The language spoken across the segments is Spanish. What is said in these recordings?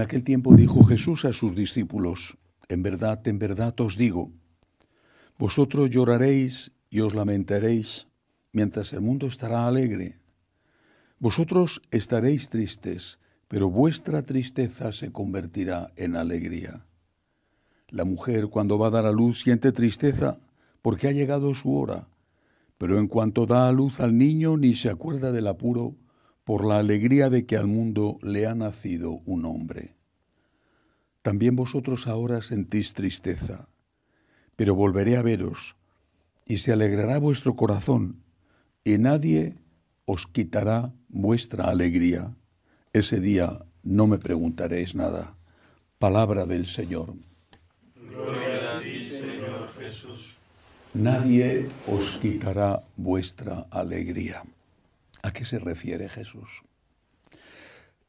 En aquel tiempo dijo Jesús a sus discípulos, En verdad, en verdad os digo, vosotros lloraréis y os lamentaréis, mientras el mundo estará alegre. Vosotros estaréis tristes, pero vuestra tristeza se convertirá en alegría. La mujer cuando va a dar a luz siente tristeza porque ha llegado su hora, pero en cuanto da a luz al niño ni se acuerda del apuro por la alegría de que al mundo le ha nacido un hombre. También vosotros ahora sentís tristeza, pero volveré a veros, y se alegrará vuestro corazón, y nadie os quitará vuestra alegría. Ese día no me preguntaréis nada. Palabra del Señor. Gloria a Señor Jesús. Nadie os quitará vuestra alegría. ¿A qué se refiere Jesús?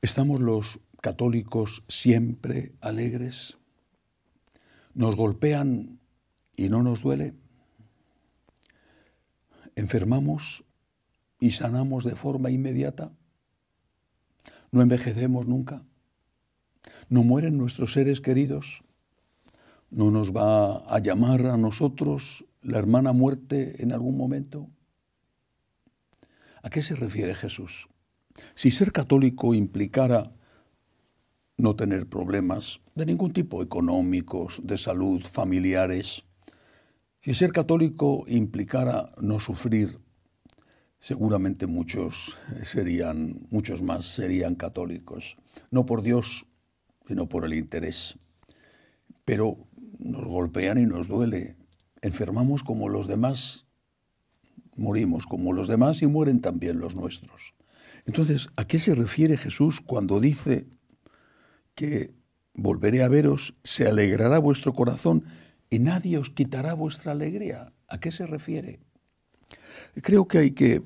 ¿Estamos los católicos siempre alegres? ¿Nos golpean y no nos duele? ¿Enfermamos y sanamos de forma inmediata? ¿No envejecemos nunca? ¿No mueren nuestros seres queridos? ¿No nos va a llamar a nosotros la hermana muerte en algún momento? ¿A qué se refiere Jesús? Si ser católico implicara no tener problemas de ningún tipo, económicos, de salud, familiares, si ser católico implicara no sufrir, seguramente muchos serían, muchos más serían católicos, no por Dios, sino por el interés. Pero nos golpean y nos duele, enfermamos como los demás morimos como los demás y mueren también los nuestros. Entonces, ¿a qué se refiere Jesús cuando dice que volveré a veros, se alegrará vuestro corazón y nadie os quitará vuestra alegría? ¿A qué se refiere? Creo que hay que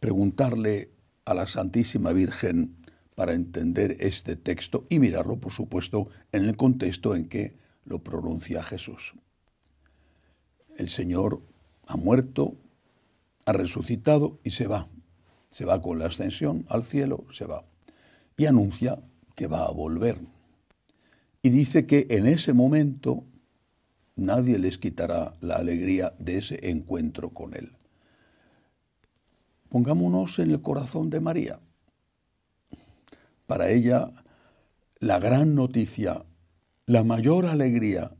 preguntarle a la Santísima Virgen para entender este texto y mirarlo, por supuesto, en el contexto en que lo pronuncia Jesús. El Señor ha muerto, ha resucitado y se va. Se va con la ascensión al cielo, se va. Y anuncia que va a volver. Y dice que en ese momento nadie les quitará la alegría de ese encuentro con Él. Pongámonos en el corazón de María. Para ella, la gran noticia, la mayor alegría,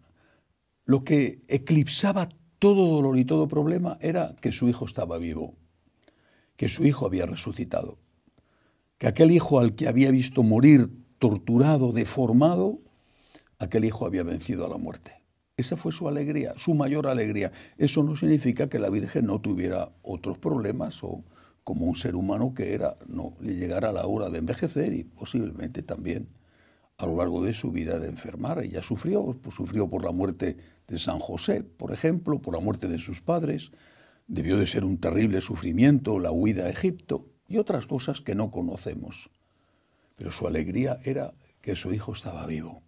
lo que eclipsaba todo dolor y todo problema era que su hijo estaba vivo, que su hijo había resucitado, que aquel hijo al que había visto morir torturado, deformado, aquel hijo había vencido a la muerte. Esa fue su alegría, su mayor alegría. Eso no significa que la Virgen no tuviera otros problemas o como un ser humano que era, no, llegara a la hora de envejecer y posiblemente también a lo largo de su vida de enfermar. Ella sufrió, pues, sufrió por la muerte de San José, por ejemplo, por la muerte de sus padres. Debió de ser un terrible sufrimiento la huida a Egipto y otras cosas que no conocemos. Pero su alegría era que su hijo estaba vivo.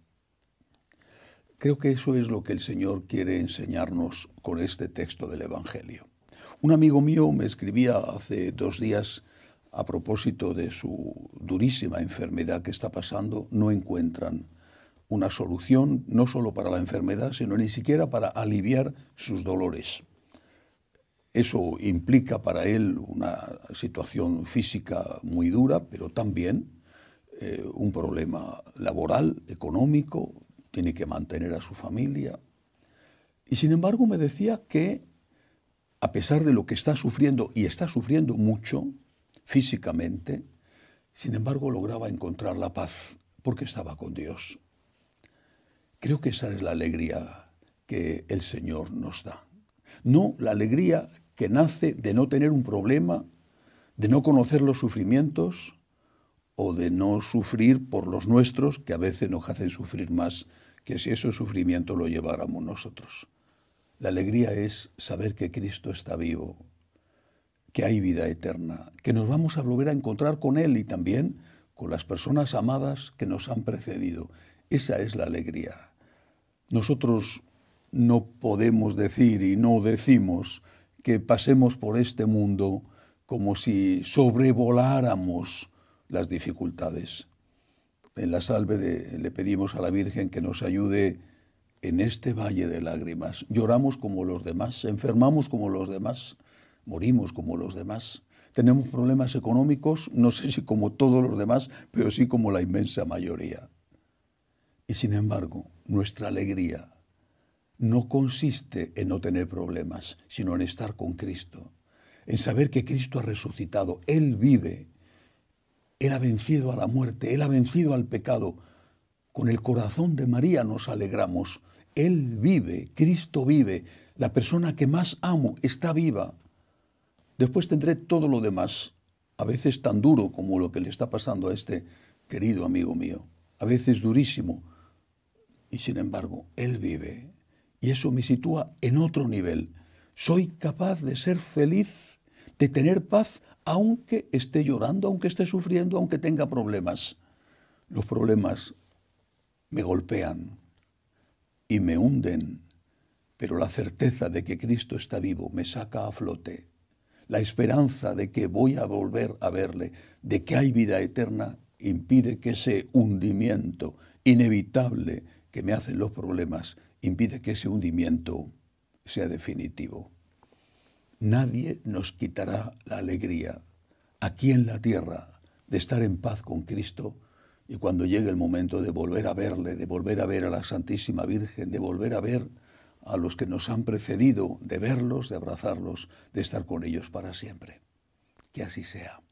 Creo que eso es lo que el Señor quiere enseñarnos con este texto del Evangelio. Un amigo mío me escribía hace dos días a propósito de su durísima enfermedad que está pasando, no encuentran una solución, no solo para la enfermedad, sino ni siquiera para aliviar sus dolores. Eso implica para él una situación física muy dura, pero también eh, un problema laboral, económico, tiene que mantener a su familia. Y sin embargo me decía que, a pesar de lo que está sufriendo, y está sufriendo mucho, físicamente, sin embargo lograba encontrar la paz porque estaba con Dios. Creo que esa es la alegría que el Señor nos da. No la alegría que nace de no tener un problema, de no conocer los sufrimientos o de no sufrir por los nuestros, que a veces nos hacen sufrir más que si ese sufrimiento lo lleváramos nosotros. La alegría es saber que Cristo está vivo que hay vida eterna, que nos vamos a volver a encontrar con Él y también con las personas amadas que nos han precedido. Esa es la alegría. Nosotros no podemos decir y no decimos que pasemos por este mundo como si sobrevoláramos las dificultades. En la salve le pedimos a la Virgen que nos ayude en este valle de lágrimas. Lloramos como los demás, enfermamos como los demás, morimos como los demás. Tenemos problemas económicos, no sé si como todos los demás, pero sí como la inmensa mayoría. Y sin embargo, nuestra alegría no consiste en no tener problemas, sino en estar con Cristo, en saber que Cristo ha resucitado, Él vive, Él ha vencido a la muerte, Él ha vencido al pecado. Con el corazón de María nos alegramos. Él vive, Cristo vive, la persona que más amo está viva. Después tendré todo lo demás, a veces tan duro como lo que le está pasando a este querido amigo mío, a veces durísimo, y sin embargo, él vive. Y eso me sitúa en otro nivel. Soy capaz de ser feliz, de tener paz, aunque esté llorando, aunque esté sufriendo, aunque tenga problemas. Los problemas me golpean y me hunden, pero la certeza de que Cristo está vivo me saca a flote la esperanza de que voy a volver a verle, de que hay vida eterna, impide que ese hundimiento inevitable que me hacen los problemas, impide que ese hundimiento sea definitivo. Nadie nos quitará la alegría aquí en la tierra de estar en paz con Cristo y cuando llegue el momento de volver a verle, de volver a ver a la Santísima Virgen, de volver a ver a los que nos han precedido, de verlos, de abrazarlos, de estar con ellos para siempre. Que así sea.